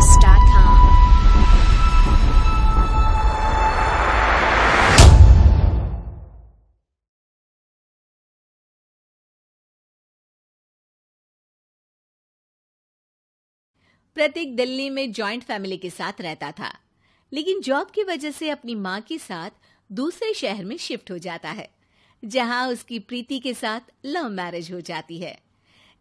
प्रतीक दिल्ली में joint family के साथ रहता था लेकिन जॉब की वजह से अपनी माँ के साथ दूसरे शहर में शिफ्ट हो जाता है जहाँ उसकी प्रीति के साथ लव मैरिज हो जाती है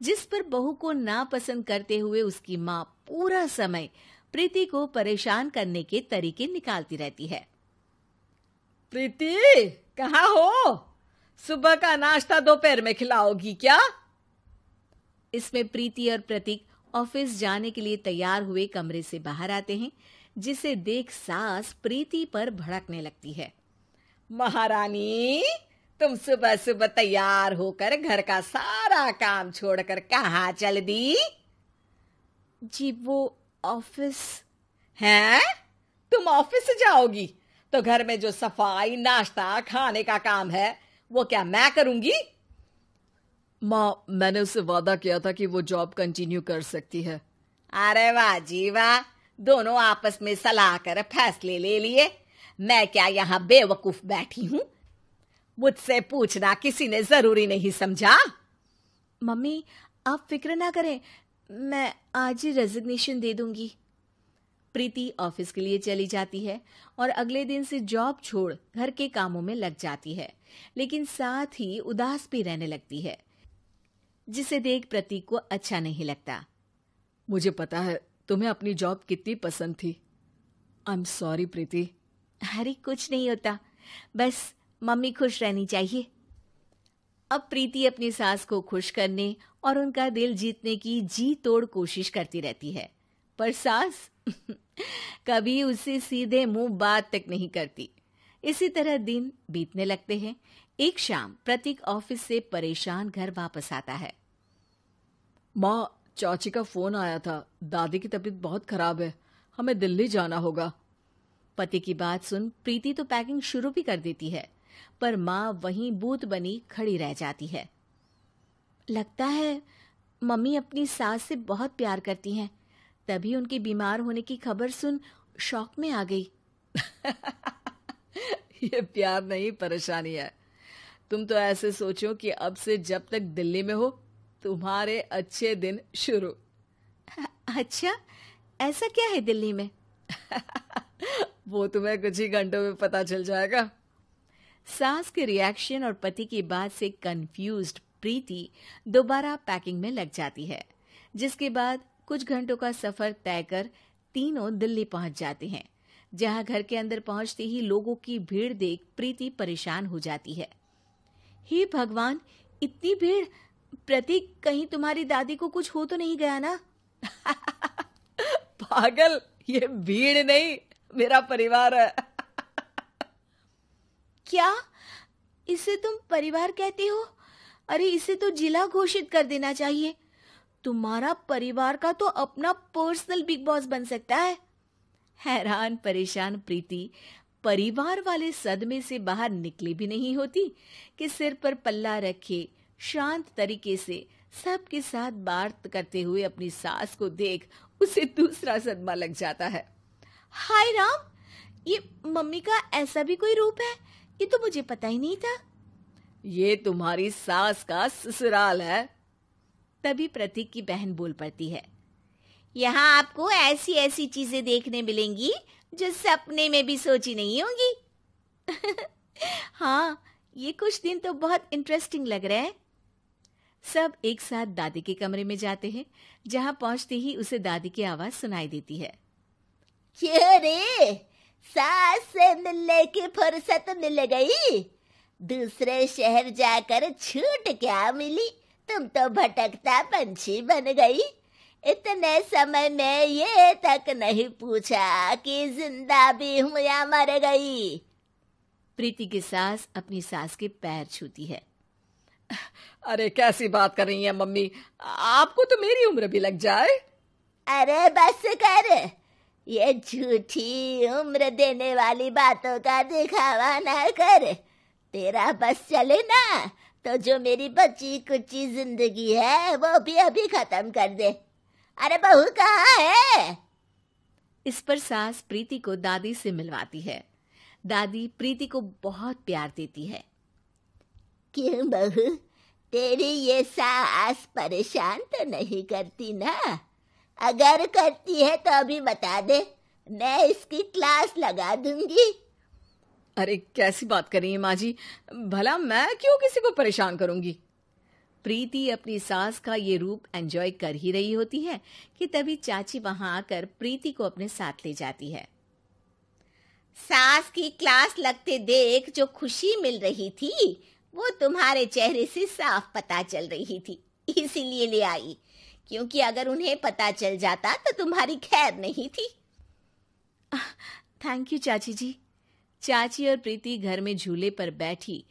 जिस पर बहू को नापसंद करते हुए उसकी माँ पूरा समय प्रीति को परेशान करने के तरीके निकालती रहती है प्रीति कहा हो सुबह का नाश्ता दोपहर में खिलाओगी क्या इसमें प्रीति और प्रतीक ऑफिस जाने के लिए तैयार हुए कमरे से बाहर आते हैं जिसे देख सास प्रीति पर भड़कने लगती है महारानी तुम सुबह सुबह तैयार होकर घर का सारा काम छोड़कर कहा चल दी जी वो ऑफिस है तुम ऑफिस जाओगी तो घर में जो सफाई नाश्ता खाने का काम है वो क्या मैं करूंगी माँ मैंने उसे वादा किया था कि वो जॉब कंटिन्यू कर सकती है अरे वाह जी वाह दोनों आपस में सलाह कर फैसले ले लिए मैं क्या यहाँ बेवकूफ बैठी हूँ मुझसे पूछना किसी ने जरूरी नहीं समझा मम्मी आप फिक्र ना करें मैं आज ही रेजिग्नेशन दे दूंगी प्रीति ऑफिस के लिए चली जाती है और अगले दिन से जॉब छोड़ घर के कामों में लग जाती है लेकिन साथ ही उदास भी रहने लगती है जिसे देख प्रतीक को अच्छा नहीं लगता मुझे पता है तुम्हें अपनी जॉब कितनी पसंद थी आई एम सॉरी प्रीति अरे कुछ नहीं होता बस मम्मी खुश रहनी चाहिए अब प्रीति अपनी सास को खुश करने और उनका दिल जीतने की जी तोड़ कोशिश करती रहती है पर सास कभी उससे सीधे मुंह बात तक नहीं करती इसी तरह दिन बीतने लगते हैं एक शाम प्रतीक ऑफिस से परेशान घर वापस आता है माँ चाची का फोन आया था दादी की तबीयत बहुत खराब है हमें दिल्ली जाना होगा पति की बात सुन प्रीति तो पैकिंग शुरू भी कर देती है पर माँ वहीं बूत बनी खड़ी रह जाती है लगता है मम्मी अपनी सास से बहुत प्यार करती हैं तभी उनकी बीमार होने की खबर सुन शौक में आ गई ये प्यार नहीं परेशानी है तुम तो ऐसे सोचो कि अब से जब तक दिल्ली में हो तुम्हारे अच्छे दिन शुरू अच्छा ऐसा क्या है दिल्ली में वो तुम्हें कुछ ही घंटों में पता चल जाएगा सास के रिएक्शन और पति की बात से कंफ्यूज्ड प्रीति दोबारा पैकिंग में लग जाती है जिसके बाद कुछ घंटों का सफर तय कर तीनों दिल्ली पहुंच जाते हैं जहां घर के अंदर पहुंचते ही लोगों की भीड़ देख प्रीति परेशान हो जाती है हे भगवान इतनी भीड़ प्रतीक कहीं तुम्हारी दादी को कुछ हो तो नहीं गया ना पागल ये भीड़ नहीं मेरा परिवार है क्या इसे तुम परिवार कहते हो अरे इसे तो जिला घोषित कर देना चाहिए तुम्हारा परिवार का तो अपना पर्सनल बिग बॉस बन सकता है हैरान परेशान प्रीति परिवार वाले सदमे से बाहर निकले भी नहीं होती कि सिर पर पल्ला रखे शांत तरीके से सबके साथ बात करते हुए अपनी सास को देख उसे दूसरा सदमा लग जाता है हाय राम ये मम्मी का ऐसा भी कोई रूप है ये तो मुझे पता ही नहीं था ये तुम्हारी सास का ससुराल है तभी प्रतीक की बहन बोल पड़ती है यहाँ आपको ऐसी ऐसी चीजें देखने मिलेंगी जो सपने में भी सोची नहीं होंगी हाँ ये कुछ दिन तो बहुत इंटरेस्टिंग लग रहा है सब एक साथ दादी के कमरे में जाते हैं जहां पहुंचते ही उसे दादी की आवाज सुनाई देती है क्यों रे सास से मिलने की फुर्सत मिल गई दूसरे शहर जाकर छूट क्या मिली तुम तो भटकता पंछी बन गई इतने समय में ये तक नहीं पूछा कि जिंदा भी हूं या मर गई प्रीति की सास अपनी सास के पैर छूती है अरे कैसी बात कर रही है मम्मी आपको तो मेरी उम्र भी लग जाए अरे बस कर ये झूठी उम्र देने वाली बातों का दिखावा ना कर तेरा बस चले ना तो जो मेरी बची कुची जिंदगी है वो भी अभी खत्म कर दे अरे बहू कहाँ है इस पर सास प्रीति को दादी से मिलवाती है दादी प्रीति को बहुत प्यार देती है क्यों बहू तेरी ये सास परेशान तो नहीं करती ना अगर करती है तो अभी बता दे मैं इसकी क्लास लगा दूंगी अरे कैसी बात कर रही है माँ जी भला मैं क्यों किसी को परेशान करूंगी प्रीति अपनी सास का ये रूप एंजॉय कर ही रही होती है कि तभी चाची वहां आकर प्रीति को अपने साथ ले जाती है सास की क्लास लगते देख जो खुशी मिल रही थी वो तुम्हारे चेहरे से साफ पता चल रही थी इसीलिए ले आई क्योंकि अगर उन्हें पता चल जाता तो तुम्हारी खैर नहीं थी थैंक यू चाची जी चाची और प्रीति घर में झूले पर बैठी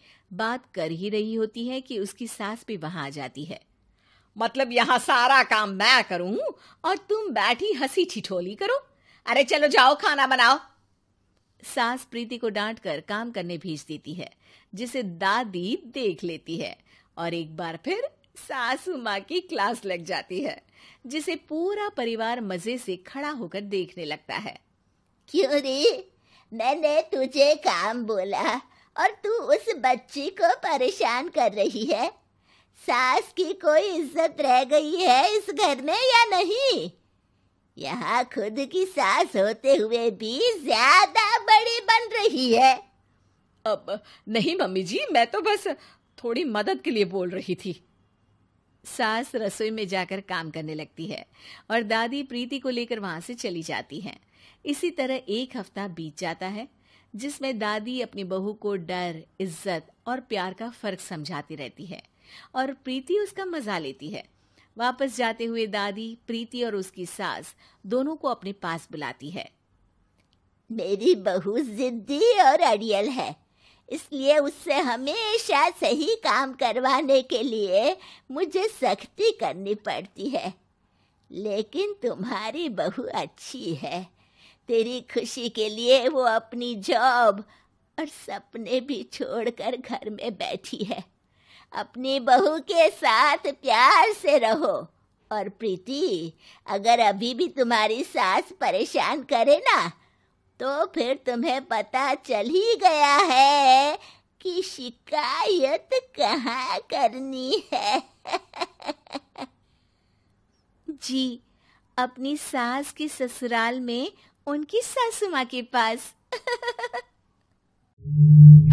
बात कर ही रही होती है कि उसकी सास भी वहां आ जाती है मतलब यहाँ सारा काम मैं करूं और तुम बैठी हंसी ठिठोली करो अरे चलो जाओ खाना बनाओ सास प्रीति को डांट कर काम करने भेज देती है जिसे दादी देख लेती है और एक बार फिर सासू माँ की क्लास लग जाती है जिसे पूरा परिवार मजे से खड़ा होकर देखने लगता है क्यों रे मैंने तुझे काम बोला और तू उस बच्ची को परेशान कर रही है सास की कोई इज्जत रह गई है इस घर में या नहीं यहाँ खुद की सास होते हुए भी ज्यादा बड़ी बन रही है अब नहीं मम्मी जी मैं तो बस थोड़ी मदद के लिए बोल रही थी सास रसोई में जाकर काम करने लगती है और दादी प्रीति को लेकर वहां से चली जाती है इसी तरह एक हफ्ता बीत जाता है जिसमें दादी अपनी बहू को डर इज्जत और प्यार का फर्क समझाती रहती है और प्रीति उसका मजा लेती है वापस जाते हुए दादी प्रीति और उसकी सास दोनों को अपने पास बुलाती है मेरी बहू जिद्दी और अड़ियल है इसलिए उससे हमेशा सही काम करवाने के लिए मुझे सख्ती करनी पड़ती है लेकिन तुम्हारी बहू अच्छी है तेरी खुशी के लिए वो अपनी जॉब और सपने भी छोड़कर घर में बैठी है अपनी बहू के साथ प्यार से रहो और प्रीति अगर अभी भी तुम्हारी सास परेशान करे ना तो फिर तुम्हें पता चल ही गया है कि शिकायत कहाँ करनी है जी अपनी सास की ससुराल में उनकी सासू माँ के पास